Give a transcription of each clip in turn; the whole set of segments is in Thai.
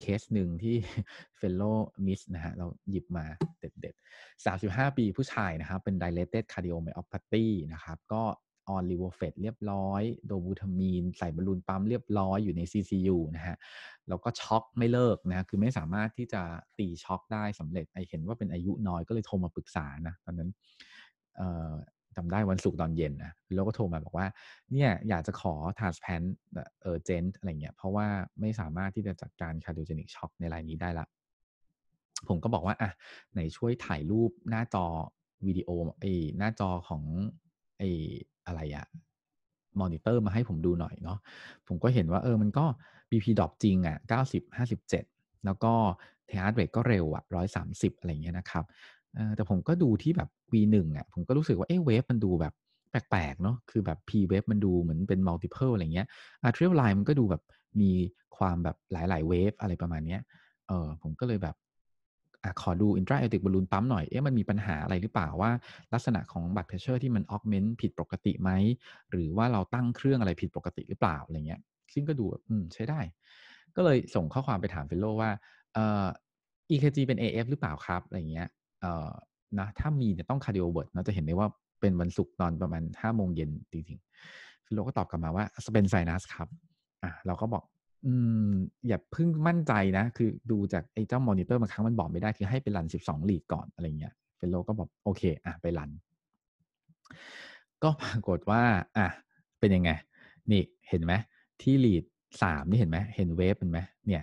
เคสหนึ่งที่เฟลโลมิสนะฮะเราหยิบมา เด็ดๆสามสิบห้าปีผู้ชายนะครับเป็น dilated cardiomyopathy นะครับก็ออนลิวเฟตเรียบร้อย โดบูทามีนใส่บอลลูนปั๊มเรียบร้อยอยู่ใน CCU นะฮะแล้วก็ช็อกไม่เลิกนะคือไม่สามารถที่จะตีช็อกได้สำเร็จไอเห็นว่าเป็นอายุน้อยก็เลยโทรมาปรึกษานะตอนนั้นจำได้วันศุกร์ตอนเย็นนะแล้วก็โทรมาบอกว่าเนี่ยอยากจะขอ transplant เออเจนอะไรเงี้ยเพราะว่าไม่สามารถที่จะจัดการ cardiogenic shock ในรายนี้ได้ละผมก็บอกว่าอ่ะไหนช่วยถ่ายรูปหน้าจอวิดีโอไอ้หน้าจอของไอ้อะไรอะมอนิเตอร์มาให้ผมดูหน่อยเนาะผมก็เห็นว่าเออมันก็ BP ดรอปจริงอะ่ะ90 57 แล้วก็เทอาร์ดเรก็เร็วอะ่ะ130 อะไรเงี้ยนะครับแต่ผมก็ดูที่แบบ V1 อ่ะผมก็รู้สึกว่าเอ๊ะเวฟมันดูแบบแปลกๆเนาะคือแบบ P w เวฟมันดูเหมือนเป็นมัลติเพิลอะไรเงี้ย a r t e r ียลไลน์มันก็ดูแบบมีความแบบหลายๆเวฟอะไรประมาณเนี้ยเออผมก็เลยแบบอขอดูอินทราเอ t i c b a l ลูนปั๊มหน่อยเอ๊ะมันมีปัญหาอะไรหรือเปล่าว่าลักษณะของบัตรเพชเชอร์ที่มันออกเมนต์ผิดปกติไหม หรือว่าเราตั้งเครื่องอะไรผิดปกติหรือเปล่าอะไรเงี้ย ซึ่งก็ดูอืมใช้ได้ ก็เลยส่งข้อความไปถามเฟลโลว่าเอ่อ EKG เป็น AF หรือเปล่าครับอะไรเงี้ยเอ่อนะ ถ้ามีเนี่ยต้องคาร์ดิโอเวิร์ดเราจะเห็นได้ว่าเป็นวันศุกร์ตอนประมาณห้าโมงเย็นจริงๆฟิโลก็ตอบกลับมาว่าสเปนไซนัสครับ อ่ะเราก็บอก อืม อย่าเพิ่งมั่นใจนะ คือดูจากไอ้เจ้ามอนิเตอร์บางครั้งมันบอกไม่ได้ คือให้ไปรันสิบสองลีกก่อน อะไรเงี้ยฟิโลก็บอกโอเค อ่ะ ไปรัน ก็ปรากฏว่า อ่ะ เป็นยังไง นี่เห็นไหม ที่ลีดสามนี่เห็นไหม เห็นเวฟเห็นไหมเนี่ย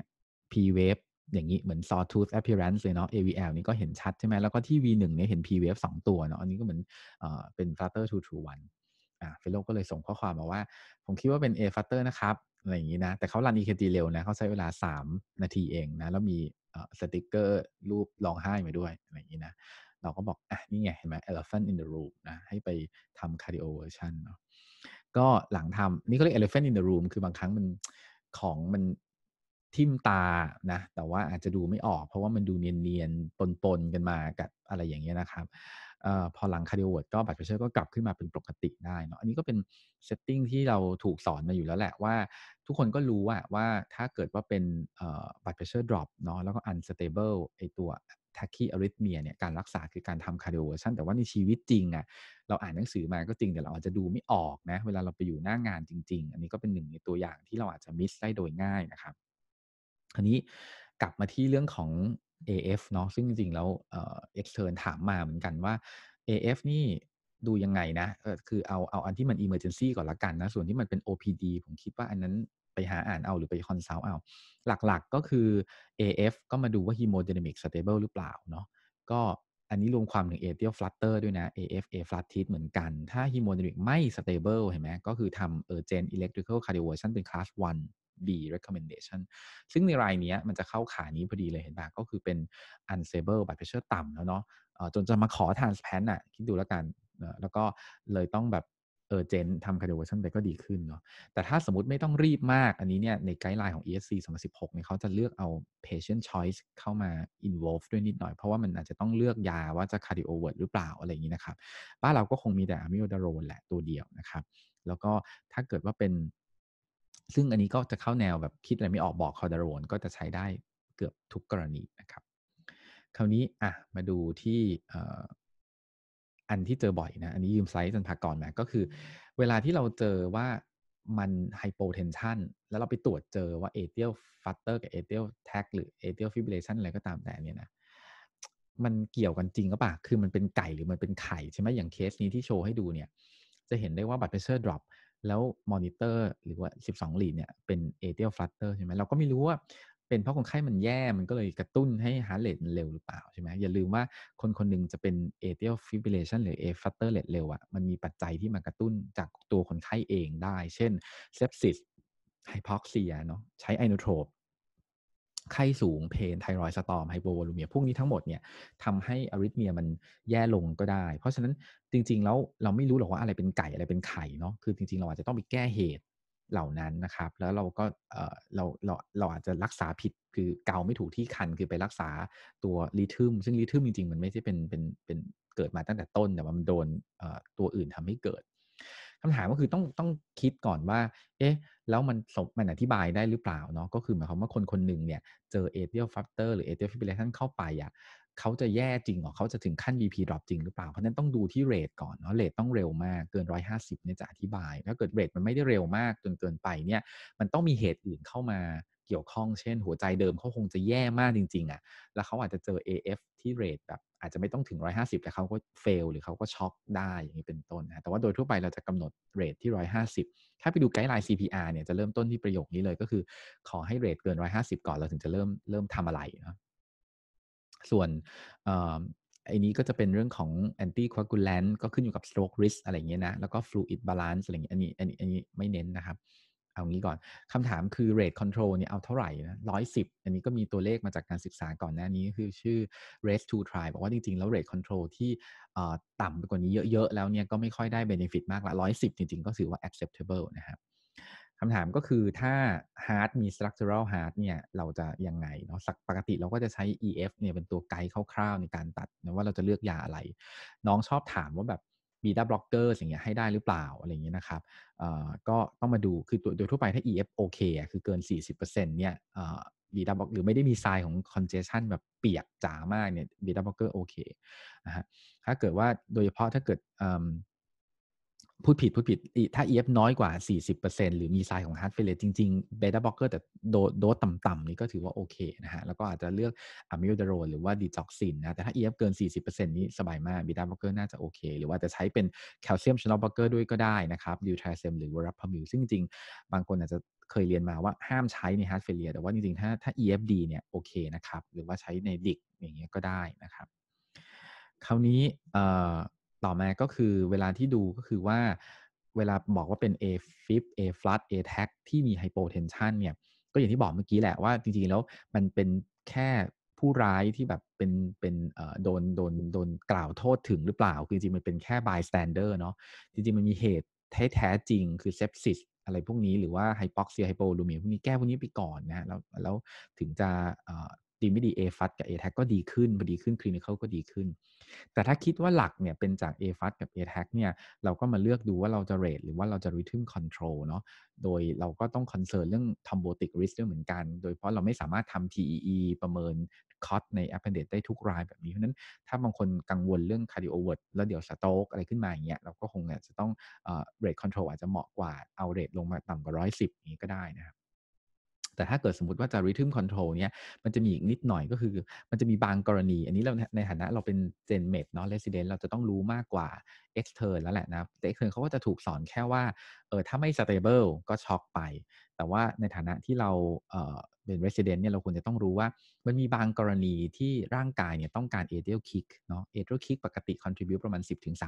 P เวฟอย่างนี้เหมือน sawtooth appearance เลยเนาะ AVL นี่ก็เห็นชัดใช่ไหมแล้วก็ที่ V1 เนี่ยเห็น P w v f 2ตัวเนาะอันนี้ก็เหมือนเป็น flutter 2 to 1อ่าเฟลโลก็เลยส่งข้อความมาว่า ผมคิดว่าเป็น A flutter นะครับ อะไรอย่างนี้นะ แต่เขารัน EKT เร็วนะเขาใช้เวลา 3 นาทีเองนะ แล้วมีสติกเกอร์รูปร้องไห้มาด้วยอะไรอย่างนี้นะ เราก็บอกอ่ะนี่ไงเห็นไหม elephant in the room นะให้ไปทำ cardio version เนาะก็หลังทำนี่ก็เรียก elephant in the room คือบางครั้งมันของมันทิ่มตานะ แต่ว่าอาจจะดูไม่ออกเพราะว่ามันดูเนียนๆ ปนๆ กันมากับอะไรอย่างเงี้ยนะครับออพอหลังคาร์ดิโอเวิร์ดก็บัตรเพเชร์ก็กลับขึ้นมาเป็นปกติได้เนาะอันนี้ก็เป็นเซตติ้งที่เราถูกสอนมาอยู่แล้วแหละว่าทุกคนก็รู้ว่าว่าถ้าเกิดว่าเป็นบัตรเพเชร์ดรอปเนาะแล้วก็อันสเตเบิลไอตัวแทคคีอาริทเมียเนี่ยการรักษาคือการทำคาร์ดิโอเวอร์ชันแต่ว่าในชีวิตจริงอะ่ะเราอ่านหนังสือมาก็จริงแต่เราอาจจะดูไม่ออกนะเวลาเราไปอยู่หน้างานจริงๆ อันนี้ก็เป็นหนึ่ง ในตัวอย่างที่เราอาจจะมิสได้โดยง่ายนะครับคราวนี้กลับมาที่เรื่องของ AF เนาะซึ่งจริงๆ แล้วเอ็กเทอร์นถามมาเหมือนกันว่า AF นี่ดูยังไงนะคือเอาเอาอันที่มัน Emergency ก่อนละกันนะส่วนที่มันเป็น OPD ผมคิดว่าอันนั้นไปหาอ่านเอาหรือไปคอนซัลท์เอา หลักๆก็คือ AF ก็มาดูว่า Hemodynamic Stable หรือเปล่าเนาะก็อันนี้รวมความถึง Atrial Flutter ด้วยนะ AF A f l u t t e r เหมือนกันถ้า Hemodynamic ไม่ Stable เห็นไหมก็คือทำ Urgent Electrical Cardioversion เป็น Class 1 B recommendation ซึ่งในรายนี้มันจะเข้าขานี้พอดีเลย เห็นปะก็คือเป็น unstable blood pressure ต่ำแล้วเนาะจนจะมาขอ transplant อ่ะคิดดูแล้วกันแล้วก็เลยต้องแบบเออเจนทำ cardioversion ไปก็ดีขึ้นเนาะแต่ถ้าสมมติไม่ต้องรีบมากอันนี้เนี่ยในไกด์ไลน์ของ ESC 2016เนี่ยเขาจะเลือกเอา patient choice เข้ามา involve ด้วยนิดหน่อย เพราะว่ามันอาจจะต้องเลือกยาว่าจะ cardiovert หรือเปล่าอะไรอย่างนี้นะครับบ้านเราก็คงมีแต่อะมิโ a ด o รนแหละตัวเดียวนะครับแล้วก็ถ้าเกิดว่าเป็นซึ่งอันนี้ก็จะเข้าแนวแบบคิดอะไรไม่ออกบอกคอร์ดโรนก็จะใช้ได้เกือบทุกกรณีนะครับ คราวนี้อ่ะมาดูที่อันที่เจอบ่อยนะ อันนี้ยืมไซส์จันพากรมาก็คือเวลาที่เราเจอว่ามันไฮโปเทนชันแล้วเราไปตรวจเจอว่าเอเทียลฟัตเตอร์กับเอเทียลแท็กหรือเอเทียลฟิบเลชันอะไรก็ตามแต่เนี่ยนะ มันเกี่ยวกันจริงก็ปะคือมันเป็นไก่หรือมันเป็นไข่ใช่ไหมอย่างเคสนี้ที่โชว์ให้ดูเนี่ย จะเห็นได้ว่าบัตรเพรเชอร์ดรอปแล้วมอนิเตอร์หรือว่า 12 หลีดเนี่ย เป็นเอเทียลฟลัตเตอร์ใช่ไหมเราก็ไม่รู้ว่า เป็นเพราะคนไข้มันแย่ มันก็เลยกระตุ้นให้ฮาร์ดเรทมันเร็วหรือเปล่าใช่ไหมอย่าลืมว่าคนคนหนึ่งจะเป็นเอเทียลฟิบิเลชันหรือเอฟัตเตอร์เรทเร็วอะมันมีปัจจัยที่มากระตุ้นจากตัวคนไข้เองได้ เช่นเซปซิสไฮพ็อกเซียเนาะใช้ไอโนโทรปไข้สูงเพนไทรอยสตอมไฮโปวอลูเมียพวกนี้ทั้งหมดเนี่ยทำให้อริทเมียมันแย่ลงก็ได้ เพราะฉะนั้นจริงๆแล้วเราไม่รู้หรอกว่าอะไรเป็นไก่อะไรเป็นไข่เนาะคือจริงๆ เราอาจจะต้องไปแก้เหตุเหล่านั้นนะครับ แล้วเราก็เออเราเราเราอาจจะรักษาผิดคือเกาไม่ถูกที่คันคือไปรักษาตัวลิทึมซึ่งลิทึมจริงๆ มันไม่ใช่เป็นเป็นเป็นเกิดมาตั้งแต่ต้น แต่ว่ามันโดนตัวอื่นทำให้เกิดคำถามก็คือต้องต้องคิดก่อนว่า เอ๊ะ แล้วมันมันอธิบายได้หรือเปล่าเนาะ ก็คือหมายความว่าคนคนหนึ่งเนี่ยเจอเอเทียลฟัคเตอร์หรือเอเทียลฟิบริเลชันเข้าไปอะ่ะ เขาจะแย่จริงหรอเขาจะถึงขั้น VP drop จริงหรือเปล่า เพราะนั้นต้องดูที่เรทก่อนเนาะ เรทต้องเร็วมาก เกิน 150เนี่ยจะอธิบาย ถ้าเกิดเรทมันไม่ได้เร็วมากจนเกินไปเนี่ย มันต้องมีเหตุอื่นเข้ามาเกี่ยวข้อง เช่นหัวใจเดิมเขาคงจะแย่มากจริงๆอะ่ะ แล้วเขาอาจจะเจอ AF ที่เรทแบบอาจจะไม่ต้องถึง 150แต่เขาก็เฟลหรือเขาก็ช็อกได้อย่างนี้เป็นต้นนะแต่ว่าโดยทั่วไปเราจะกำหนดเรทที่ 150 ถ้าไปดูไกด์ไลน์ CPR เนี่ยจะเริ่มต้นที่ประโยคนี้เลย ก็คือขอให้เรทเกิน 150 ก่อนเราถึงจะเริ่มเริ่มทำอะไรนะส่วนอันี้ก็จะเป็นเรื่องของ anti coagulant ก็ขึ้นอยู่กับ stroke risk อะไรเงี้ยนะแล้วก็ fluid balance อะไรเงี้ยอันนี้อันนี้อันนี้ไม่เน้นนะครับเอางี้ก่อนคำถามคือ rate control เนี่ยเอาเท่าไหร่นะร้อยสิบอันนี้ก็มีตัวเลขมาจากการศึกษาก่อนหน้านี้คือชื่อ r a t e to try บอกว่าจริง ๆ แล้ว rate control ที่ต่ำไปกว่านี้เยอะ ๆ แล้วเนี่ย ก็ไม่ค่อยได้ benefit มากละร้อยสิบจริง ๆ ก็ถือว่า acceptable นะครับคำถามก็คือถ้า hard มี structural hard เนี่ยเราจะยังไงเนาะ ปกติเราก็จะใช้ EF เนี่ยเป็นตัวไกด์คร่าวๆ ในการตัดนะว่าเราจะเลือกยาอะไร น้องชอบถามว่าแบบบีตาบล็อกเกอร์สิ่งเงี้ยให้ได้หรือเปล่า อะไรเงี้ยนะครับ ก็ต้องมาดูคือตัวโดยทั่วไปถ้า EF OK คือเกิน 40%เนี่ยบีตาบล็อกหรือไม่ได้มีทรายของคอนเซ s ชั o แบบเปียกจ๋ามากเนี่ยบีตาบล็อกเกอร์โอเคนะฮะถ้าเกิดว่าโดยเฉพาะถ้าเกิดพูดผิดพูดผิดถ้า EF น้อยกว่า 40%หรือมีไซน์ของ heart failure จริงๆ beta blocker แต่โดสต่ำๆนี่ก็ถือว่าโอเคนะฮะ แล้วก็อาจจะเลือกอะมิ d a ด o รหรือว่าดิจ o อกซินนะ แต่ถ้า EF เกิน 40%นี้สบายมาก beta blocker น่าจะโอเค หรือว่าจะใช้เป็นแคลเซียมช a n n e บ b ็อกเกอร์ด้วยก็ได้นะครับดิวท a s เซมหรือว e r ั p a m มิลซึ่งจริงๆ บางคนอาจจะเคยเรียนมาว่าห้ามใช้ใน heart failure แต่ว่าจริงๆถ้าถ้า EFD เนี่ยโอเคนะครับหรือว่าใช้ในดิกอย่างเงี้ยก็ได้นะครับ คราวนี้ต่อมาก็คือเวลาที่ดูก็คือว่าเวลาบอกว่าเป็น A flip A flat A tag ที่มีไฮโปเทนชันเนี่ย ก็อย่างที่บอกเมื่อกี้แหละว่าจริงๆ แล้วมันเป็นแค่ผู้ร้ายที่แบบเป็นเป็นโดนโดนโดนกล่าวโทษถึงหรือเปล่า คือจริงๆ มันเป็นแค่ bystander เนาะจริงๆมันมีเหตุแท้แท้จริงคือเซปซิสอะไรพวกนี้หรือว่าไฮโปเซียไฮโปลูเมียพวกนี้แก้พวกนี้ไปก่อนนะแล้วแล้วถึงจะีไม่ดี a f a s กับ a t a ทก็ดีขึ้น พอดีขึ้นคลินิคอลก็ดีขึ้น แต่ถ้าคิดว่าหลักเนี่ยเป็นจาก a f a s กับ a t a ทเนี่ย เราก็มาเลือกดูว่าเราจะเรทหรือว่าเราจะริทึมคอนโทรลเนาะโดยเราก็ต้องคอนเซิร์นเรื่องทอมโบติกริสด้วยเหมือนกัน โดยเพราะเราไม่สามารถทำ TEE ประเมินคอสใน a p p e n d a ได้ทุกรายแบบนี้ เพราะนั้นถ้าบางคนกังวลเรื่องคาดิโอเวิร์ดแล้วเดี๋ยวสโต๊กอะไรขึ้นมาอย่างเงี้ยเราก็คงจะต้องเรทคอนโทรลอาจจะเหมาะกว่าเอาเรทลงมาต่ำกว่าร้อยสิบนี้ก็ได้นะครับแต่ถ้าเกิดสมมติว่าจะรีทึมคอนโทรลเนี่ยมันจะมีอีกนิดหน่อยก็คือ มันจะมีบางกรณี อันนี้เราในฐานะเราเป็นเจนเมดเนาะเลสเดน n t เราจะต้องรู้มากกว่าเอ็กเทอร์แล้วแหละนะแต่กเทอร์เขาก็จะถูกสอนแค่ว่าเออถ้าไม่สเตเบิลก็ช็อกไปแต่ว่าในฐานะที่เราเป็นเรสเดนต์เนี่ยเราควรจะต้องรู้ว่ามันมีบางกรณีที่ร่างกายเนี่ยต้องการเอเด a l k คิกเนาะเอเด a l k คิกปกติคอนทริบิวประมาณ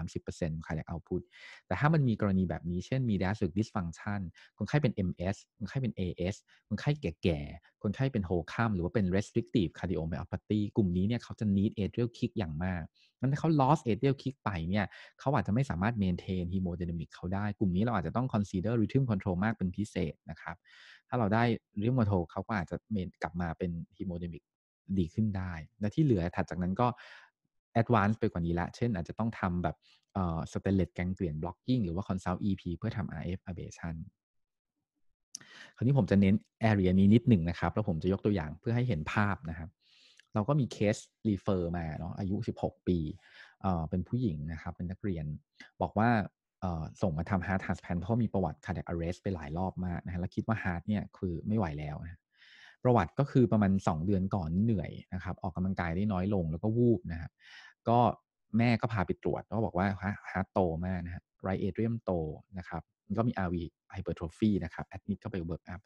10-30%คาร์ยในเอาพุตแต่ถ้ามันมีกรณีแบบนี้เช่นมีดัสซ์ดิสฟังชันคนไข้เป็น MS คนไข้เป็น AS คนไข้แก่ๆ คนไข้เป็นโฮคัมหรือว่าเป็น r ริ t r ีฟคาร์ดิโอเมอพาร์ตี้กลุ่มนี้เนี่ยเขาจะนีดเอเด i a l คิกอย่างมากนั้นถ้าเขา loss atrial kick ไปเนี่ย เขาอาจจะไม่สามารถ maintain hemodynamic เขาได้ กลุ่มนี้เราอาจจะต้อง consider rhythm control มากเป็นพิเศษนะครับ ถ้าเราได้ rhythm control เขาก็อาจจะกลับมาเป็น hemodynamic ดีขึ้นได้ และที่เหลือถัดจากนั้นก็ a d v a n c e ไปกว่านี้ละ เช่นอาจจะต้องทำแบบ s t ตเลตแกงเกลียนบล็อกกิ้หรือว่า consult EP เพื่อทำ RF ablation คราวนี้ผมจะเน้น area นี้นิดหนึ่งนะครับ แล้วผมจะยกตัวอย่างเพื่อให้เห็นภาพนะครับเราก็มีเคสรีเฟอร์มาเนาะอายุ 16 ปี เป็นผู้หญิงนะครับ เป็นนักเรียน บอกว่าส่งมาทำฮาร์ดทรานสแพนเพราะมีประวัติคาร์ i a อ arrest ไปหลายรอบมากนะฮะแล้วคิดว่าฮาร์ดเนี่ยคือไม่ไหวแล้วนะประวัติก็คือประมาณ 2 เดือนก่อนเหนื่อยนะครับ ออกกำลังกายได้น้อยลงแล้วก็วูบนะครับ ก็แม่ก็พาไปตรวจ ก็บอกว่าฮาร์ดโตมากนะฮะไรเอเดรียมโตนะครับก็มี RV ฮเปอร์โทรฟีนะครับแอดมิดเข้าไปเบิร์กอัพ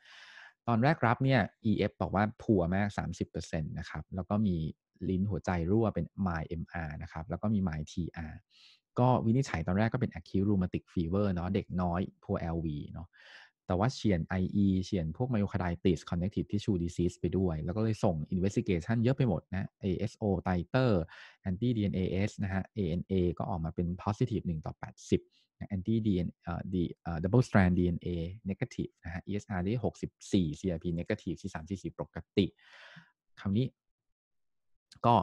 ตอนแรกรับเนี่ย EF บอกว่าผัวมาก30%นะครับแล้วก็มีลิ้นหัวใจรั่วเป็น MyMR นะครับแล้วก็มี MyTR ก็วินิจฉัยตอนแรกก็เป็น acute rheumatic fever เนาะเด็กน้อย poor LV เนาะแต่ว่าเฉียน IE เฉียนพวกมายูคาไดติสคอนเนคทีฟที่ชูดีซีสไปด้วย แล้วก็เลยส่งอินเวสติเกชันเยอะไปหมดนะ ASO ไตเตอร์แอนตี้ดีเอ็นเอสนะฮะ ANA ก็ออกมาเป็น positive 1 ต่อ 80แอนตี้ดีเอ็นเอ่อดีเอ่อดับเบิลสแตรนด์ดีเอ็นเอเนกาทีฟนะฮะเออส ESR ได้่ซีอาร์พีเนกาทีฟี่สี่ปกติคำนี้ก็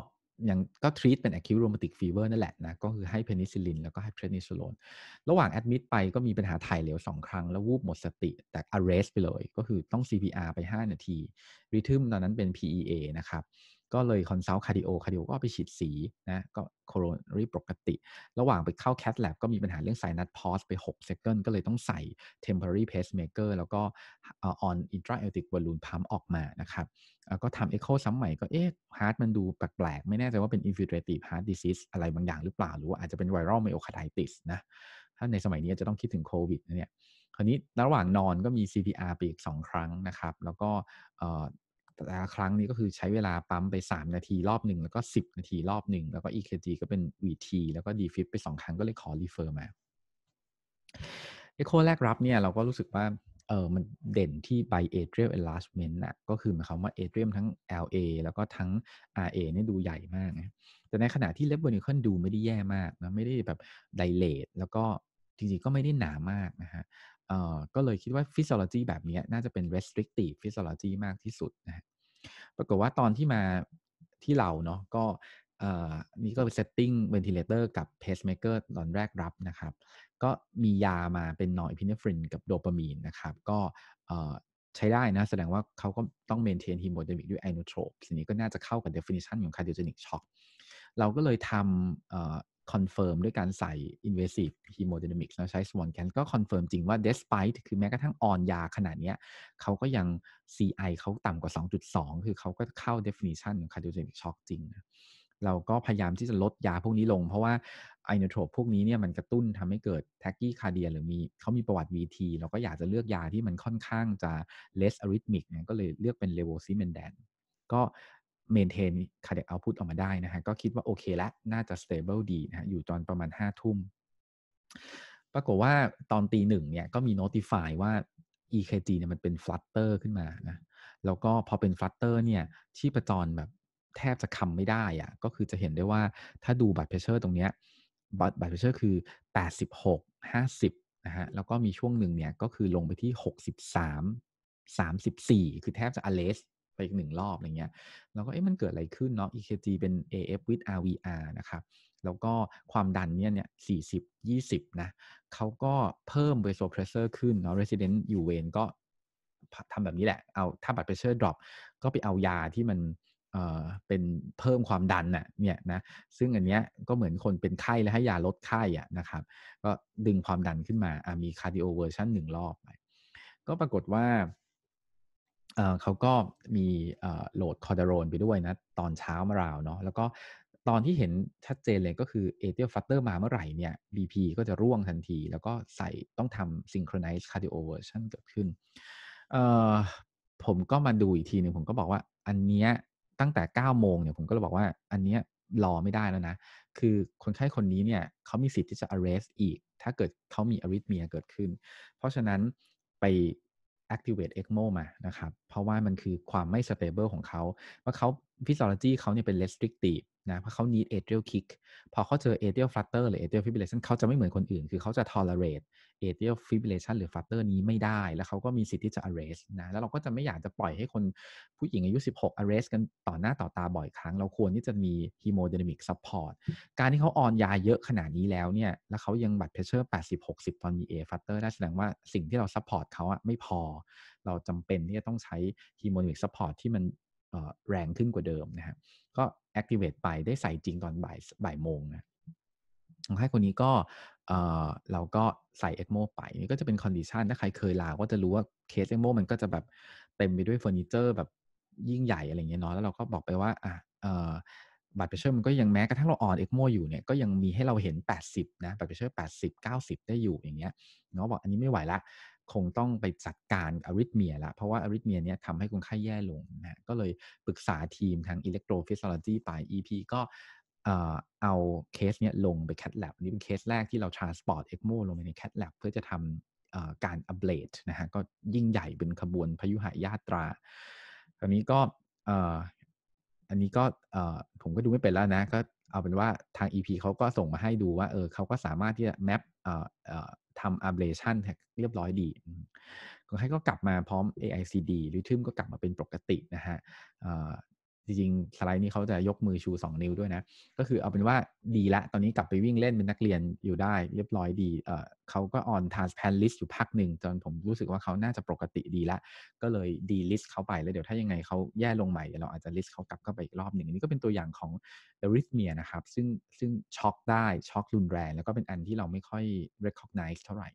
ยังก็ทรีตเป็น acute rheumatic fever นั่นแหละนะ ก็คือให้เพนิซิลินแล้วก็ให้เพนิซิลนระหว่างแอดมิดไปก็มีปัญหาถ่ายเหลวสองครั้ง แล้ววูบหมดสติ แต่ arrest ไปเลย ก็คือต้อง CPR ไป 5 นาทีริทึมตอนนั้นเป็น PEA นะครับก็เลยคอนซัลท์คาร์ดิโอคาร์ดิโอก็ไปฉีดสีนะก็โคโรนรีปกติ ระหว่างไปเข้าแคทแลบก็มีปัญหาเรื่องไซนัสพอสไป6เซกเกิลก็เลยต้องใส่ temporary pacemaker แล้วก็ออนอินทราเอลติกบอลลูนพัมออกมานะครับก็ทำเอ็กโคซ้ำใหม่ก็เอ๊ะฮาร์ดมันดูแปลกๆ ไม่แน่ใจว่าเป็น infiltrative heart disease อะไรบางอย่างหรือเปล่าหรือว่าอาจจะเป็นไวรัลไมโอคาไดติสนะ ถ้าในสมัยนี้จะต้องคิดถึงโควิดนะเนี่ยคราวนี้ระหว่างนอนก็มี CPR ไปอีก 2 ครั้งนะครับแล้วก็แต่ละครั้งนี้ก็คือใช้เวลาปั๊มไป 3 นาทีรอบหนึ่งแล้วก็ 10 นาทีรอบหนึ่งแล้วก็ EKG ก็เป็น VT แล้วก็ DFIP ไป 2 ครั้งก็เลยขอรีเฟอร์มาเอ็กโคแรกรับเนี่ยเราก็รู้สึกว่าเออมันเด่นที่บเอ t เ i a l e n l ล r g e m e n t น่ะก็คือหมายความว่าเ a เรียมทั้ง LA แล้วก็ทั้ง RA เนี่ยดูใหญ่มากนะแต่ในขณะที่เลบเ v อร์นิค l นดูไม่ได้แย่มากนะไม่ได้แบบไดเลตแล้วก็จริงๆก็ไม่ได้หนามากนะฮะ เออ่ก็เลยคิดว่าฟิสโ i o l o g แบบนี้น่าจะเป็น restrictive ฟิสโ i o l o g มากที่สุดนะฮะปรากฏว่าตอนที่มาที่เราเนาะก็นี่ก็เป็นตติ้งเว ventilator กับ pacemaker ตอนแรกรับนะครับ ก็มียามาเป็นนอย์ิพิเนฟรินกับโดปามีนนะครับ ก็ใช้ได้นะแสดงว่าเขาก็ต้อง maintain โมเด d ิกด้วยไอโนโทรปสิ่งนี้ก็น่าจะเข้ากับ definition ของ c a r d i โอเจน c shock เราก็เลยทำคอนเฟิร์มด้วยการใส่ invasive hemodynamics นะใช้ Swan Can ก็คอนเฟิร์มจริงว่า despite คือแม้กระทั่งออนยาขนาดนี้เขาก็ยัง CI เขาต่ำกว่า 2.2 คือเขาก็เข้า definition ของ cardiogenic shock จริงเราก็พยายามที่จะลดยาพวกนี้ลง เพราะว่าไอโนโทรพวกนี้เนี่ยมันกระตุ้นทำให้เกิดแท็กกี้คาเดียหรือมีเขามีประวัติ VT เราก็อยากจะเลือกยาที่มันค่อนข้างจะ less arrhythmic นก็เลยเลือกเป็นเลโวซิเมนแดนก็เมนเทนคาร์ดกเอาพุตออกมาได้นะฮะก็คิดว่าโอเคละน่าจะสเตเบิลดีนะฮะอยู่ตอนประมาณ 5 ทุ่ม ปรากฏว่าตอนตีหนึ่งเนี่ยก็มีโน้ติฟายว่า EKG เนี่ยมันเป็นฟลัตเตอร์ขึ้นมานะแล้วก็พอเป็นฟลัตเตอร์เนี่ยชีพจรแบบแทบจะคำไม่ได้อะก็คือจะเห็นได้ว่าถ้าดูบัตรเพเชอร์ตรงเนี้ยบัตรบัตรเพเชอร์คือ 86 50นะฮะแล้วก็มีช่วงหนึ่งเนี่ยก็คือลงไปที่ 63 34 คือแทบจะอเลสไปอีกหนึ่งรอบอะไรเงี้ย แล้วก็เอ๊ะมันเกิดอะไรขึ้นเนาะ EKG เป็น AF with RVR นะครับ แล้วก็ความดันเนี่ยเนี่ยสี่สิบยี่สิบนะเขาก็เพิ่ม vasopressor ขึ้นเนาะ resident อยู่เวนก็ทำแบบนี้แหละ เอาถ้าบัตร pressure drop ก็ไปเอายาที่มันเอ่อเป็นเพิ่มความดันน่ะ เนี่ยนะ ซึ่งอันเนี้ยก็เหมือนคนเป็นไข้แล้วให้ยาลดไข้อ่ะนะครับ ก็ดึงความดันขึ้นมา มีคาร์ดิโอเวอร์ชันหนึ่งรอบไป ก็ปรากฏว่าเขาก็มีโหลดคอร์ดารอนไปด้วยนะ ตอนเช้ามาราวเนาะแล้วก็ตอนที่เห็นชัดเจนเลยก็คือเอเทียลฟัตเตอร์มาเมื่อไหร่เนี่ย BP ก็จะร่วงทันที แล้วก็ใส่ต้องทำซิงโครไนซ์คาร์ดิโอเวอร์ชันเกิดขึ้น ผมก็มาดูอีกทีหนึ่งผมก็บอกว่าอันเนี้ยตั้งแต่ 9 โมงเนี่ยผมก็เลยบอกว่าอันเนี้ยรอไม่ได้แล้วนะ คือคนไข้คนนี้เนี่ยเขามีสิทธิ์ที่จะ arrest อีก ถ้าเกิดเขามีอริทเมียเกิดขึ้นเพราะฉะนั้นไป activate ECMO มานะครับเพราะว่ามันคือความไม่สเตเบิลของเขาว่าเขาฟิสิโอโลจีเขาเนี่ยเป็น restrictive นะ เพราะเขา need atrial kick พอเขาเจอ atrial flutter หรือ atrial fibrillation เขาจะไม่เหมือนคนอื่น คือเขาจะ tolerate atrial fibrillation หรือ flutter นี้ไม่ได้ แล้วเขาก็มีสิทธิ์ที่จะ arrest นะ แล้วเราก็จะไม่อยากจะปล่อยให้คนผู้หญิงอายุ 16 arrest กันต่อหน้าต่อตาบ่อยครั้ง เราควรที่จะมี hemodynamic support การที่เขาออนยาเยอะขนาดนี้แล้วเนี่ย แล้วเขายังบัตรเพชเชอร์80 60 ตอนมี a flutter ได้แสดงว่าสิ่งที่เรา support เขาอะไม่พอเราจำเป็นที่จะต้องใช้ฮีโมนิกซัพพอร์ตที่มันแรงขึ้นกว่าเดิมนะฮะก็แอคทีเวตไปได้ใส่จริงตอนบ่ายบ่ายโมงนะของให้คนนี้ก็เราก็ใส่เอ็กโมไปนี่ก็จะเป็นคอนดิชันถ้าใครเคยลาก็จะรู้ว่าเคสเอ็กโมมันก็จะแบบเต็มไปด้วยเฟอร์นิเจอร์แบบยิ่งใหญ่อะไรเงี้ยเนาะแล้วเราก็บอกไปว่าอ่ะบัตรเพเชอร์มันก็ยังแม้กระทั่งเราออนเอ็กโมอยู่เนี่ยก็ยังมีให้เราเห็น 80นะบัตรเพเชอร์ 80 90 ได้อยู่อย่างเงี้ยเนาะบอกอันนี้ไม่ไหวละคงต้องไปจัดการอาริทเมียละเพราะว่าอาริทเมียเนี้ยทำให้คนไข้แย่ลงนะก็เลยปรึกษาทีมทางอิเล็กโทรฟิสิโอลจีไป EP ก็เอาเคสเนี้ยลงไปแ a t l a บนี่เป็นเคสแรกที่เราาสปอร์ตเอ็กโมลงไปในค a แล็บเพื่อจะทำการอัปเลดนะฮะก็ยิ่งใหญ่เป็นขบวนพยุหายาตราคราวนี้ก็อันนี้ก็ผมก็ดูไม่เป็นแล้วนะ ก็เอาเป็นว่าทาง EP เขาก็ส่งมาให้ดูว่าเออเขาก็สามารถที่จะแมปทำ ablation เรียบร้อยดีคนไข้ก็กลับมาพร้อม AICD ริทึมก็กลับมาเป็นปกตินะฮะจริงๆสไลด์นี้เขาจะยกมือชู 2 นิ้วด้วยนะ ก็คือเอาเป็นว่าดีละ ตอนนี้กลับไปวิ่งเล่นเป็นนักเรียนอยู่ได้เรียบร้อยดีเออเขาก็ออนทาร์สแพนลิสอยู่พักหนึ่ง จนผมรู้สึกว่าเขาน่าจะปกติดีละ ก็เลยดีลิสเขาไปแล้วเดี๋ยวถ้ายังไงเขาแย่ลงใหม่ เราอาจจะลิสเขากลับเข้าไปอีกรอบหนึ่งนี่ก็เป็นตัวอย่างของเอริทเมียนะครับซึ่งซึ่งช็อกได้ช็อกรุนแรงแล้วก็เป็นอันที่เราไม่ค่อย recognize เท่าไหร่